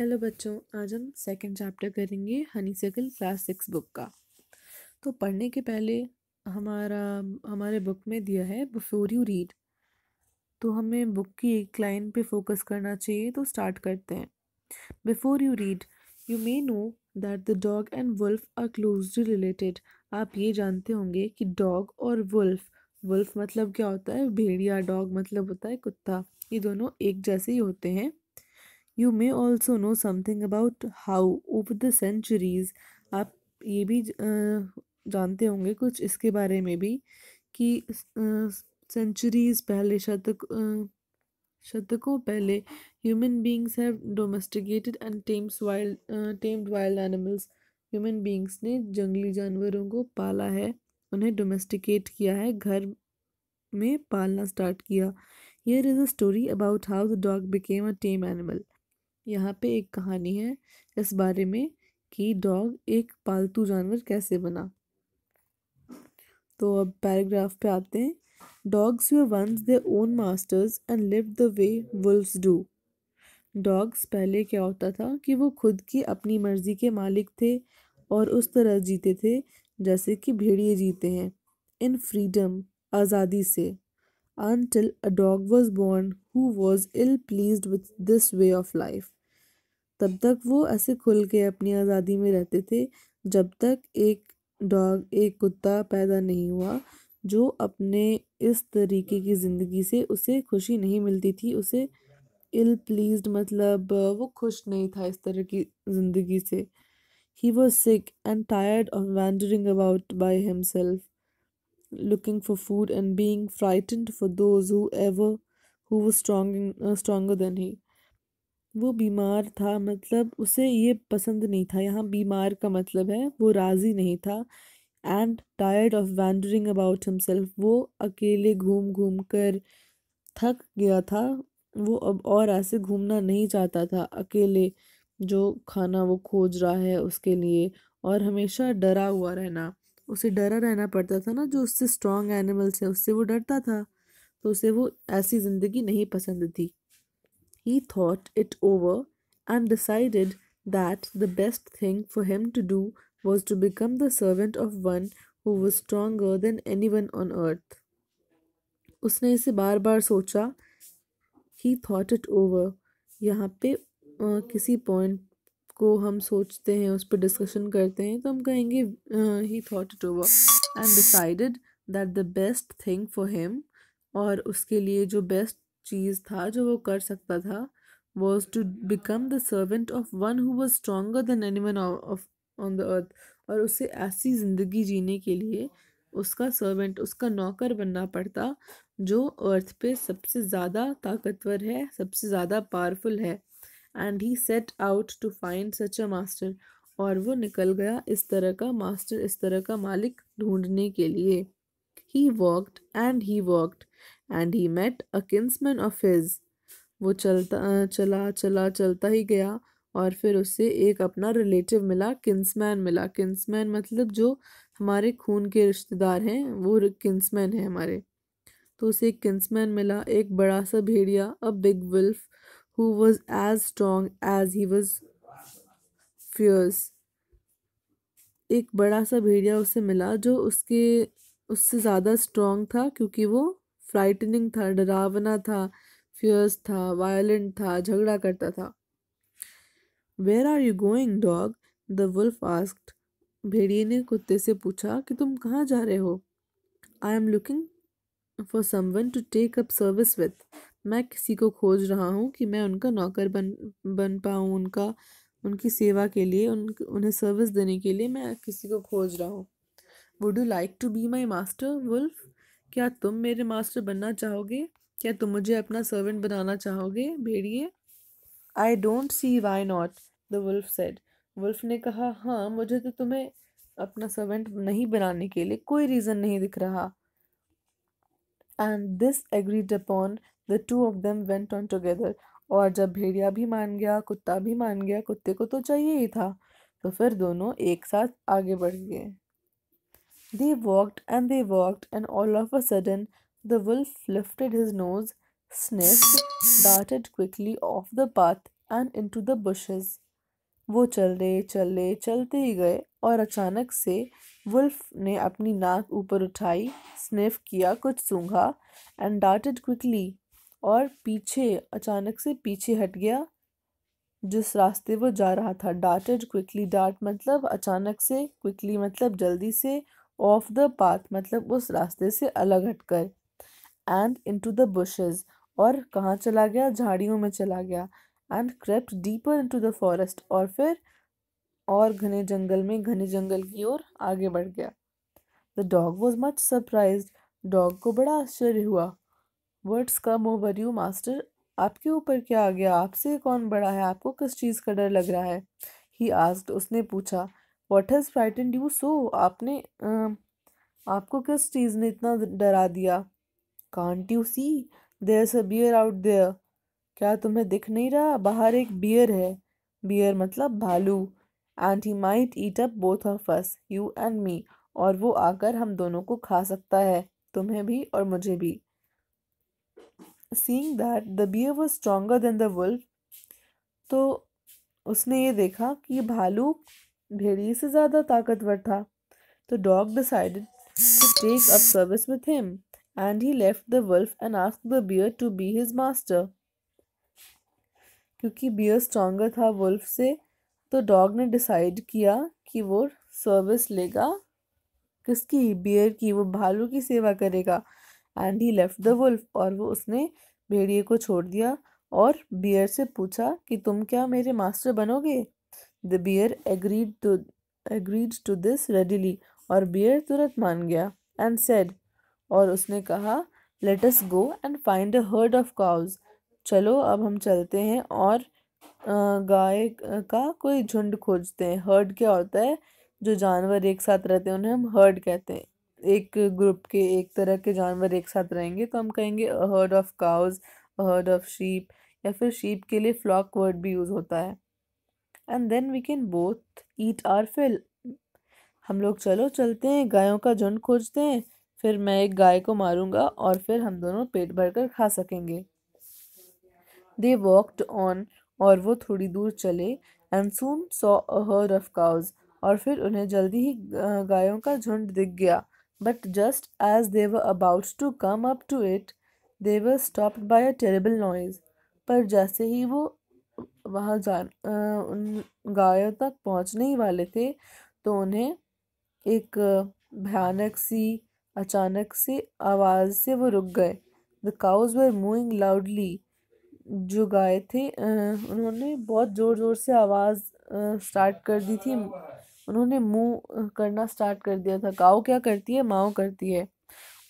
Hello बच्चों आज हम सेकंड चैप्टर करेंगे हनी सकल क्लास सिक्स बुक का तो पढ़ने के पहले हमारा हमारे बुक में दिया है बिफोर यू रीड तो हमें बुक की एक लाइन पे फोकस करना चाहिए तो स्टार्ट करते हैं before you read you may know that the dog and wolf are closely related आप ये जानते होंगे कि डॉग और वुल्फ वुल्फ मतलब क्या होता है भेड़िया डॉग मतलब होता है कुत्ता ये दोनों एक जैसे ही होते हैं you may also know something about how over the centuries आप ये भी जानते होंगे कुछ इसके बारे में भी कि सेंचुरीज़ पहले शतक शतकों पहले human beings have domesticated and tames wild tamed wild animals human beings ने जंगली जानवरों को पाला है उन्हें डोमेस्टिकेट किया है घर में पालना स्टार्ट किया here is a story about how the dog became a tame animal यहाँ पे एक कहानी है इस बारे में कि डॉग एक पालतू जानवर कैसे बना तो अब पैराग्राफ पे आते हैं dogs were once their own masters and live the way wolves do dogs पहले क्या होता था कि वो खुद की अपनी मर्ज़ी के मालिक थे और उस तरह जीते थे जैसे कि भेड़िए जीते हैं इन फ्रीडम आज़ादी से until a dog was born who was ill pleased with this way of life तब तक वो ऐसे खुल के अपनी आज़ादी में रहते थे जब तक एक डॉग एक कुत्ता पैदा नहीं हुआ जो अपने इस तरीके की ज़िंदगी से उसे खुशी नहीं मिलती थी उसे इल प्लीज मतलब वो खुश नहीं था इस तरह की ज़िंदगी से he was sick and tired of wandering about by himself looking for food and being frightened for those who ever who वो स्ट्रॉन्ग स्ट्रॉगर देन ही वो बीमार था मतलब उसे ये पसंद नहीं था यहाँ बीमार का मतलब है वो राज़ी नहीं था and tired of wandering about himself वो अकेले घूम घूम कर थक गया था वो अब और ऐसे घूमना नहीं चाहता था अकेले जो खाना वो खोज रहा है उसके लिए और हमेशा डरा हुआ रहना उसे डरा रहना पड़ता था ना जो उससे स्ट्रॉन्ग एनिमल्स है उससे वो डरता था तो उसे वो ऐसी ज़िंदगी नहीं पसंद थी he thought it over and decided that the best thing for him to do was to become the servant of one who was was than any one on earth उसने इसे बार बार सोचा ही थॉट इट ओवर यहाँ पे आ, किसी point को हम सोचते हैं उस पर डिस्कशन करते हैं तो हम कहेंगे he thought it over and decided that the best thing for him और उसके लिए जो बेस्ट चीज़ था जो वो कर सकता था was to become the servant of one who was stronger than any one of on the earth और उसे ऐसी ज़िंदगी जीने के लिए उसका सर्वेंट उसका नौकर बनना पड़ता जो अर्थ पे सबसे ज़्यादा ताकतवर है सबसे ज़्यादा पावरफुल है and he set out to find such a master और वो निकल गया इस तरह का मास्टर इस तरह का मालिक ढूंढने के लिए he walked and he walked and he met a kinsman of his वो चलता चला चला चलता ही गया और फिर उससे एक अपना रिलेटिव मिला किन्समैन मिला किन्समैन मतलब जो हमारे खून के रिश्तेदार हैं वो किन्समैन हैं हमारे तो उसे एक किन्समैन मिला एक बड़ा सा भेड़िया a big wolf who was as strong as he was fierce एक बड़ा सा भेड़िया उसे मिला जो उसके उससे ज़्यादा स्ट्रॉन्ग था क्योंकि वो फ्राइटनिंग था डरावना था फियर्स था वायलेंट था झगड़ा करता था where are you going dog the wolf asked भेड़िए ने कुत्ते से पूछा कि तुम कहाँ जा रहे हो I am looking for someone to take up service with मैं किसी को खोज रहा हूँ कि मैं उनका नौकर बन बन पाऊँ उनका उनकी सेवा के लिए उन उन्हें सर्विस देने के लिए मैं किसी को खोज रहा हूँ would you like to be my master wolf क्या तुम मेरे मास्टर बनना चाहोगे क्या तुम मुझे अपना सर्वेंट बनाना चाहोगे भेड़िए I don't see why not the wolf said wolf ने कहा हाँ मुझे तो तुम्हें अपना सर्वेंट नहीं बनाने के लिए कोई रीज़न नहीं दिख रहा and this agreed upon the two of them went on together और जब भेड़िया भी मान गया कुत्ता भी मान गया कुत्ते को तो चाहिए ही था तो फिर दोनों एक साथ आगे बढ़ गए They walked and they walked, and all of a sudden the wolf lifted his nose, sniffed, darted quickly off the path and into the bushes. वो चल रहे चल रहे चलते ही गए और अचानक से वुल्फ ने अपनी नाक ऊपर उठाई स्निफ किया कुछ सूंघा एंड डार्टेड क्विकली और पीछे अचानक से पीछे हट गया जिस रास्ते वो जा रहा था डार्टेड क्विकली डार्ट मतलब अचानक से क्विकली मतलब जल्दी से ऑफ द पाथ मतलब उस रास्ते से अलग हटकर and into the bushes और कहाँ चला गया झाड़ियों में चला गया and crept deeper into the forest और फिर और घने जंगल में घने जंगल की ओर आगे बढ़ गया the dog was much surprise dog को बड़ा आश्चर्य हुआ what's come over you master आपके ऊपर क्या आ गया आपसे कौन बड़ा है आपको किस चीज़ का डर लग रहा है ही आस्क्ड उसने पूछा what has frightened you so आपने आपको किस चीज़ ने इतना डरा दिया can't you see there a bear out there क्या तुम्हें दिख नहीं रहा बाहर एक बियर है बियर मतलब भालू and he might eat up both of us you and me और वो आकर हम दोनों को खा सकता है तुम्हें भी और मुझे भी seeing that the bear was stronger than the wolf तो उसने ये देखा कि भालू भेड़िए से ज़्यादा ताकतवर था तो dog decided to take up service with him and he left the wolf and ask the bear to be his master क्योंकि बियर स्ट्रॉन्गर था वुल्फ से तो डॉग ने डिसाइड किया कि वो सर्विस लेगा किसकी बियर की वो भालू की सेवा करेगा and he left the wolf और वो उसने भेड़िए को छोड़ दिया और बियर से पूछा कि तुम क्या मेरे मास्टर बनोगे the bear agreed to agreed to this readily और बियर तुरंत मान गया एंड सेड और उसने कहा let us go and find a herd of cows चलो अब हम चलते हैं और गाय का कोई झुंड खोजते हैं हर्ड क्या होता है जो जानवर एक साथ रहते हैं उन्हें हम हर्ड कहते हैं एक ग्रुप के एक तरह के जानवर एक साथ रहेंगे तो हम कहेंगे a herd of cows a herd of sheep या फिर शीप के लिए फ्लॉक वर्ड भी यूज़ होता है and then we can both eat our fill हम लोग चलो चलते हैं गायों का झुंड खोजते हैं फिर मैं एक गाय को मारूंगा और फिर हम दोनों पेट भरकर खा सकेंगे दे वॉकड ऑन और वो थोड़ी दूर चले and soon saw a herd of cows और फिर उन्हें जल्दी ही गायों का झुंड दिख गया but just as they about to come up to it they were stopped by a terrible noise पर जैसे ही वो वहाँ जा उन गायों तक पहुँचने ही वाले थे तो उन्हें एक भयानक सी अचानक से आवाज़ से वो रुक गए the cows were moving loudly जो गाय थे उन्होंने बहुत ज़ोर ज़ोर से आवाज़ स्टार्ट कर दी थी उन्होंने मुंह करना स्टार्ट कर दिया था गाओ क्या करती है माओ करती है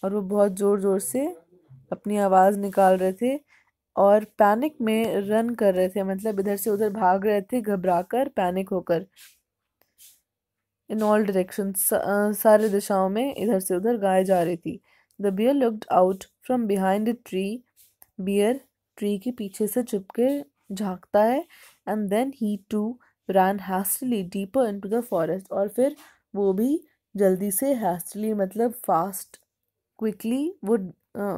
और वो बहुत ज़ोर ज़ोर से अपनी आवाज़ निकाल रहे थे और पैनिक में रन कर रहे थे मतलब इधर से उधर भाग रहे थे घबरा कर पैनिक होकर इन ऑल डायरेक्शन सारे दिशाओं में इधर से उधर गाय जा रही थी the bear looked out from behind the tree bear tree के पीछे से चिपके झांकता है and then he to run hastily deeper into the forest और फिर वो भी जल्दी से हैस्टली मतलब फास्ट क्विकली वो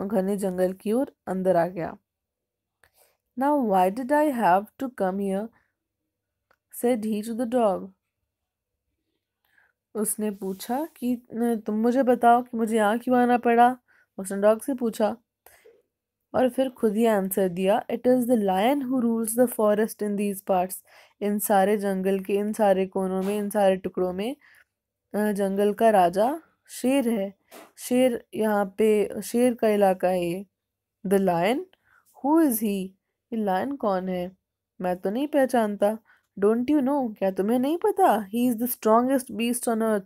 घने जंगल की ओर अंदर आ गया Now, why did I have to come here? said he to the dog. उसने पूछा कि तुम मुझे बताओ कि मुझे यहाँ क्यों आना पड़ा उसने डॉग से पूछा और फिर खुद ही आंसर दिया it is the lion who rules the forest in these parts इन सारे जंगल के इन सारे कोनों में इन सारे टुकड़ों में जंगल का राजा शेर है शेर यहाँ पे शेर का इलाका है ये the lion who is he ये लायन कौन है मैं तो नहीं पहचानता डोंट यू नो क्या तुम्हें नहीं पता he is the strongest beast on earth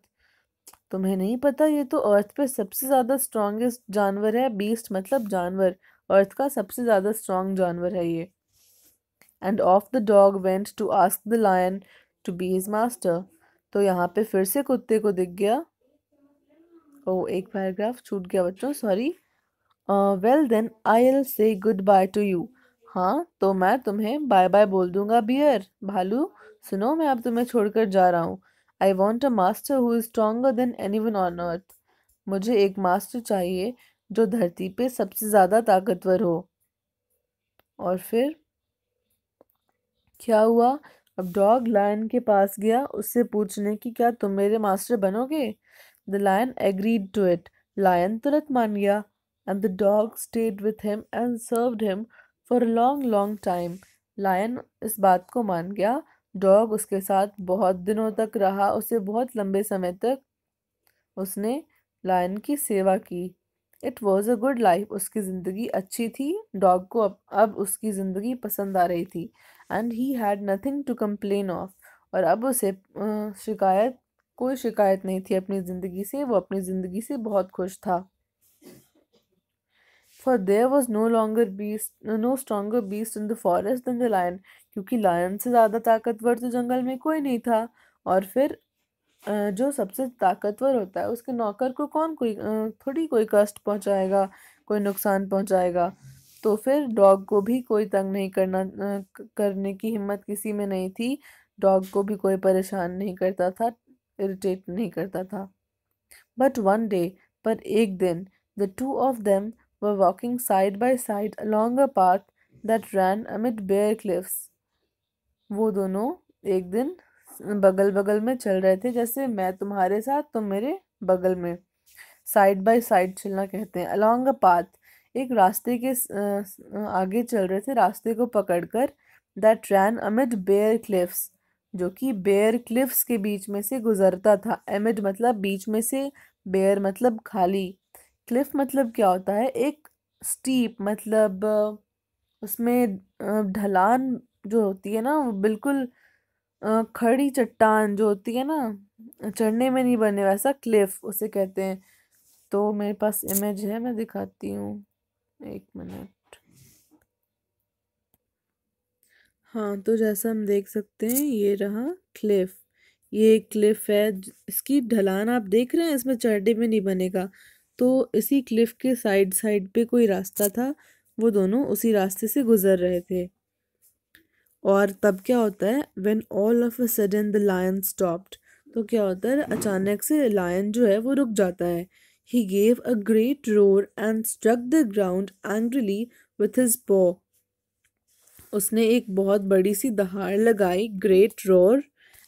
तुम्हें नहीं पता ये तो अर्थ पे सबसे ज़्यादा स्ट्रॉन्गेस्ट जानवर है बीस्ट मतलब जानवर अर्थ का सबसे ज़्यादा स्ट्रॉन्ग जानवर है ये and off the dog went to ask the lion to be his master तो यहाँ पे फिर से कुत्ते को दिख गया ओ oh, एक पैराग्राफ छूट गया बच्चों sorry well then I'll say goodbye to you हाँ तो मैं तुम्हें बाय बाय बोल दूंगा बियर भालू सुनो मैं अब तुम्हें छोड़कर जा रहा हूँ I want a master who is stronger than any one on earth मुझे एक मास्टर चाहिए जो धरती पे सबसे ज़्यादा ताकतवर हो और फिर क्या हुआ अब डॉग लायन के पास गया उससे पूछने की क्या तुम मेरे मास्टर बनोगे the lion agreed to it lion तुरंत मान गया and the dog stayed with him and served him for long long time lion इस बात को मान गया डॉग उसके साथ बहुत दिनों तक रहा उसे बहुत लंबे समय तक उसने लायन की सेवा की it was a good life उसकी ज़िंदगी अच्छी थी डॉग को अब अब उसकी ज़िंदगी पसंद आ रही थी and he had nothing to complain of और अब उसे शिकायत कोई शिकायत नहीं थी अपनी ज़िंदगी से वो अपनी ज़िंदगी से बहुत खुश था for there was no longer beast no stronger beast in the forest than the lion क्योंकि लायन से ज़्यादा ताकतवर तो जंगल में कोई नहीं था और फिर जो सबसे ताकतवर होता है उसके नौकर को कौन कोई थोड़ी कोई कष्ट पहुंचाएगा कोई नुकसान पहुंचाएगा तो फिर डॉग को भी कोई तंग नहीं करना करने की हिम्मत किसी में नहीं थी डॉग को भी कोई परेशान नहीं करता था इरिटेट नहीं करता था बट वन डे पर एक दिन the two of them were walking side by side along a path that ran amid bare cliffs. वो दोनों एक दिन बगल बगल में चल रहे थे जैसे मैं तुम्हारे साथ तुम मेरे बगल में साइड बाय साइड चलना कहते हैं अलॉन्ग अ पाथ एक रास्ते के आगे चल रहे थे रास्ते को पकड़कर that ran amid bare cliffs जो कि बेयर क्लिफ्स के बीच में से गुजरता था एमिड मतलब बीच में से बेयर मतलब खाली क्लिफ़ मतलब क्या होता है एक स्टीप मतलब उसमें ढलान जो होती है ना वो बिल्कुल खड़ी चट्टान जो होती है ना चढ़ने में नहीं बने वैसा क्लिफ़ उसे कहते हैं तो मेरे पास इमेज है मैं दिखाती हूँ एक मिनट हाँ तो जैसा हम देख सकते हैं ये रहा क्लिफ़ ये क्लिफ़ है इसकी ढलान आप देख रहे हैं इसमें चढ़ने में नहीं बनेगा तो इसी क्लिफ़ के साइड साइड पे कोई रास्ता था वो दोनों उसी रास्ते से गुज़र रहे थे और तब क्या होता है when all of a sudden the lion stopped तो क्या होता है अचानक से लायन जो है वो रुक जाता है he gave a great roar and struck the ground angrily with his paw उसने एक बहुत बड़ी सी दहाड़ लगाई great roar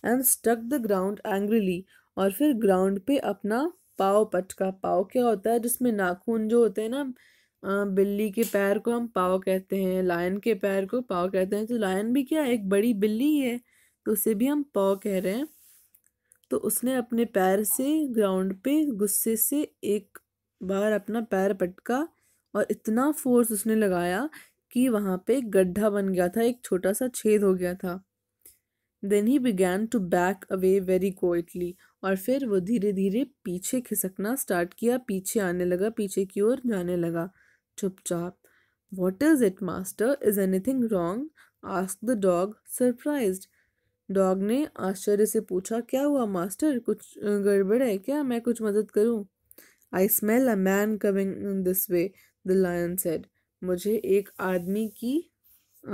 and stuck the ground angrily और फिर ग्राउंड पे अपना पाव पटका पाव क्या होता है जिसमें नाखून जो होते हैं ना बिल्ली के पैर को हम पाव कहते हैं लायन के पैर को पाव कहते हैं तो लायन भी क्या एक बड़ी बिल्ली है तो उसे भी हम पाव कह रहे हैं तो उसने अपने पैर से ग्राउंड पे गुस्से से एक बार अपना पैर पटका और इतना फोर्स उसने लगाया कि वहाँ पे गड्ढा बन गया था एक छोटा सा छेद हो गया था then he began to back away very quietly और फिर वो धीरे धीरे पीछे खिसकना स्टार्ट किया पीछे आने लगा पीछे की ओर जाने लगा चुपचाप what is it master is anything wrong ask the dog surprise dog ने आश्चर्य से पूछा क्या हुआ मास्टर कुछ गड़बड़ है क्या मैं कुछ मदद करूँ I smell a man coming this way the lion said मुझे एक आदमी की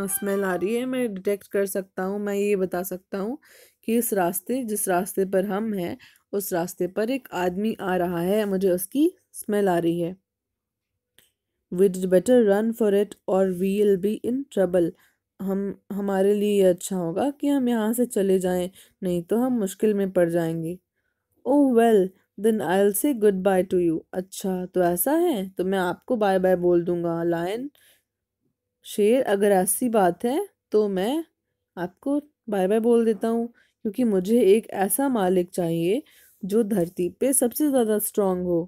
स्मेल आ रही है मैं डिटेक्ट कर सकता हूँ मैं ये बता सकता हूँ कि इस रास्ते जिस रास्ते पर हम हैं उस रास्ते पर एक आदमी आ रहा है मुझे उसकी स्मेल आ रही है we'd better run for it और we will be in trouble हम हमारे लिए ये अच्छा होगा कि हम यहाँ से चले जाएं नहीं तो हम मुश्किल में पड़ जाएंगे oh well then I will say goodbye to you अच्छा तो ऐसा है तो मैं आपको बाय बाय बोल दूँगा लायन शेर अगर ऐसी बात है तो मैं आपको बाय बाय बोल देता हूँ क्योंकि मुझे एक ऐसा मालिक चाहिए जो धरती पे सबसे ज़्यादा स्ट्रांग हो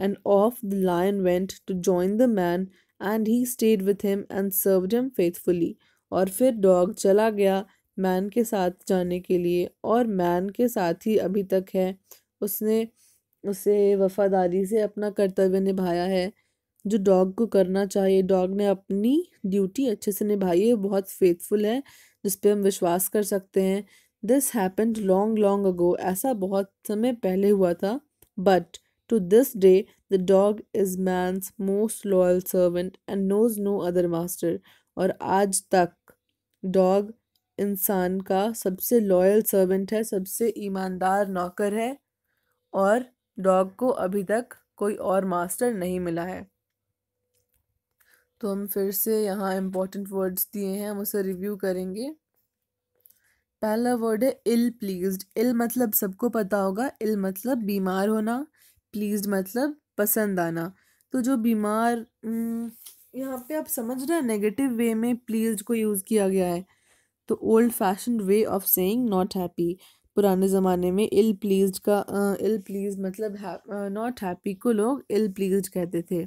and off the lion went to join the man and he stayed with him and serve him faithfully और फिर डॉग चला गया मैन के साथ जाने के लिए और मैन के साथ ही अभी तक है उसने उसे वफ़ादारी से अपना कर्तव्य निभाया है जो डॉग को करना चाहिए डॉग ने अपनी ड्यूटी अच्छे से निभाई है बहुत फेथफुल है जिस पर हम विश्वास कर सकते हैं this happened long long ago ऐसा बहुत समय पहले हुआ था but to this day the dog is man's most loyal servant and knows no other master और आज तक डॉग इंसान का सबसे लॉयल सर्वेंट है सबसे ईमानदार नौकर है और डॉग को अभी तक कोई और मास्टर नहीं मिला है तो हम फिर से यहाँ इम्पोर्टेंट वर्ड्स दिए हैं हम उसे रिव्यू करेंगे पहला वर्ड है इल प्लीज्ड इल मतलब सबको पता होगा इल मतलब बीमार होना प्लीज्ड मतलब पसंद आना तो जो बीमार यहाँ पे आप समझ रहे हैं नेगेटिव वे में प्लीज्ड को यूज़ किया गया है तो old fashion way of saying not happy पुराने ज़माने में इल प्लीज्ड का इल प्लीज मतलब नॉट हैप्पी को लोग इल प्लीज्ड कहते थे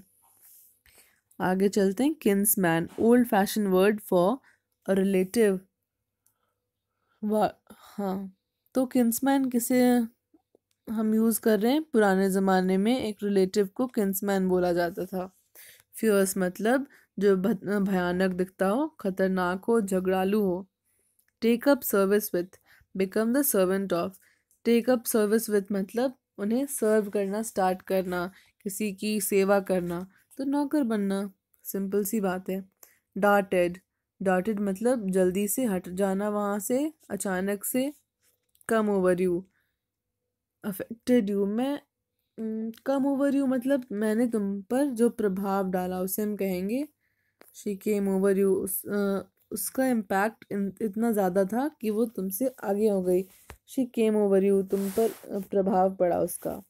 आगे चलते हैं kinsman old fashion word for relative हाँ तो किन्समैन किसे हम यूज़ कर रहे हैं पुराने ज़माने में एक रिलेटिव को किन्स मैन बोला जाता था फ्यूअर्स मतलब जो भयानक दिखता हो खतरनाक हो झगड़ालू हो take up service with become the servant of take up service with मतलब उन्हें सर्व करना स्टार्ट करना किसी की सेवा करना तो नौकर बनना सिंपल सी बात है डाटेड डाटेड मतलब जल्दी से हट जाना वहाँ से अचानक से come over you affected you मैं कम ओवर यू मतलब मैंने तुम पर जो प्रभाव डाला उसे हम कहेंगे शी केम ओवर यू उस, आ, उसका इम्पैक्ट इतना ज़्यादा था कि वो तुमसे आगे हो गई शी केम ओवर यू तुम पर प्रभाव पड़ा उसका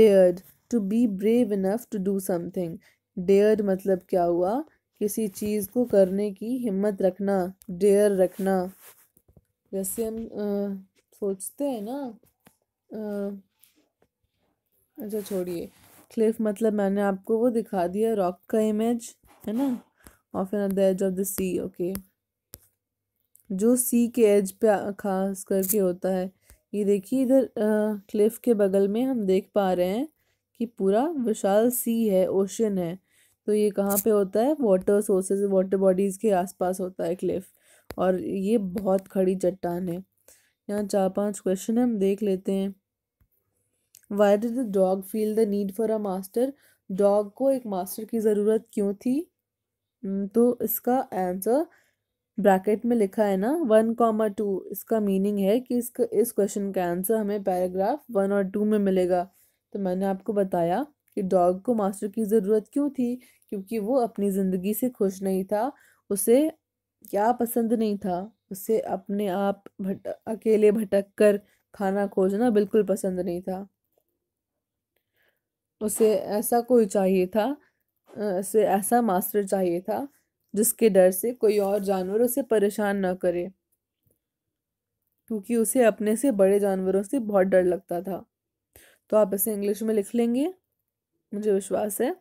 dared to be brave enough to do something dare मतलब क्या हुआ किसी चीज़ को करने की हिम्मत रखना डेयर रखना जैसे हम आ, सोचते हैं ना आ, अच्छा छोड़िए क्लिफ मतलब मैंने आपको वो दिखा दिया रॉक का इमेज है ना और फिर the edge of the sea okay जो सी के एज पे खास करके होता है ये देखिए इधर क्लिफ के बगल में हम देख पा रहे हैं कि पूरा विशाल सी है ओशन है तो ये कहाँ पे होता है वाटर सोर्सेज वाटर बॉडीज़ के आसपास होता है क्लिफ़ और ये बहुत खड़ी चट्टान है यहाँ चार पांच क्वेश्चन हम देख लेते हैं why did the dog feel the need for a master dog को एक मास्टर की ज़रूरत क्यों थी हम्म, तो इसका आंसर ब्रैकेट में लिखा है ना वन कॉमा टू इसका मीनिंग है कि इसका इस क्वेश्चन का आंसर हमें पैराग्राफ वन और टू में मिलेगा तो मैंने आपको बताया कि डॉग को मास्टर की ज़रूरत क्यों थी क्योंकि वो अपनी ज़िंदगी से खुश नहीं था उसे क्या पसंद नहीं था उसे अपने आप भट अकेले भटक कर खाना खोजना बिल्कुल पसंद नहीं था उसे ऐसा कोई चाहिए था उसे ऐसा मास्टर चाहिए था जिसके डर से कोई और जानवर उसे परेशान ना करे क्योंकि उसे अपने से बड़े जानवरों से बहुत डर लगता था तो आप इसे इंग्लिश में लिख लेंगे मुझे विश्वास है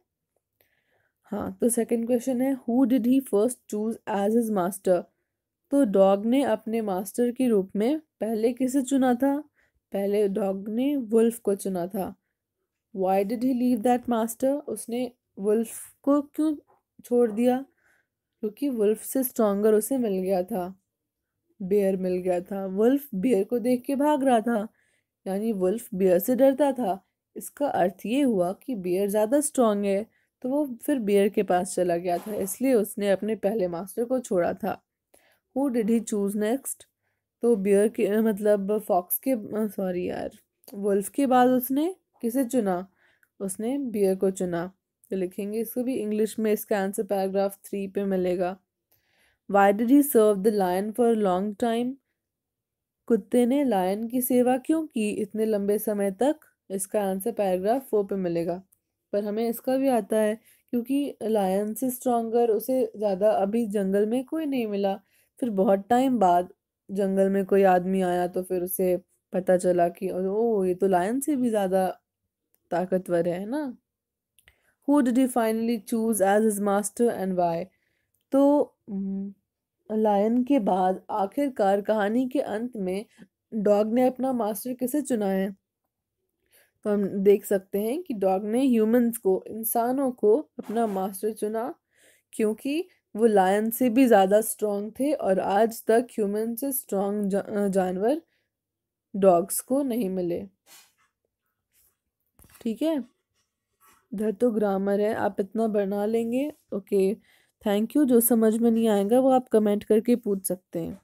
हाँ तो सेकंड क्वेश्चन है who did he first choose as his master तो डॉग ने अपने मास्टर के रूप में पहले किसे चुना था पहले डॉग ने वुल्फ को चुना था why did he leave that master उसने वुल्फ को क्यों छोड़ दिया क्योंकि वुल्फ से स्ट्रॉन्गर उसे मिल गया था बेयर मिल गया था वुल्फ बेयर को देख के भाग रहा था यानी वुल्फ बियर से डरता था इसका अर्थ ये हुआ कि बियर ज़्यादा स्ट्रांग है तो वो फिर बियर के पास चला गया था इसलिए उसने अपने पहले मास्टर को छोड़ा था who did he choose next तो बियर के मतलब फॉक्स के सॉरी यार वुल्फ के बाद उसने किसे चुना उसने बियर को चुना तो लिखेंगे इसको भी इंग्लिश में इसका आंसर पैराग्राफ थ्री पे मिलेगा why did he serve the lion for long time कुत्ते ने लायन की सेवा क्यों की इतने लंबे समय तक इसका आंसर पैराग्राफ फोर पे मिलेगा पर हमें इसका भी आता है क्योंकि लायन से स्ट्रॉन्गर उसे ज़्यादा अभी जंगल में कोई नहीं मिला फिर बहुत टाइम बाद जंगल में कोई आदमी आया तो फिर उसे पता चला कि ओ ये तो लायन से भी ज़्यादा ताकतवर है ना who did you finally choose as his master and why तो हम्म, लायन के बाद आखिरकार कहानी के अंत में डॉग ने अपना मास्टर किसे चुना है तो हम देख सकते हैं कि डॉग ने ह्यूमंस को इंसानों को अपना मास्टर चुना क्योंकि वो लायन से भी ज़्यादा स्ट्रॉन्ग थे और आज तक ह्यूमन से स्ट्रॉन्ग जा, जानवर डॉग्स को नहीं मिले ठीक है इधर तो ग्रामर है आप इतना बना लेंगे ओके थैंक यू जो समझ में नहीं आएगा वो आप कमेंट करके पूछ सकते हैं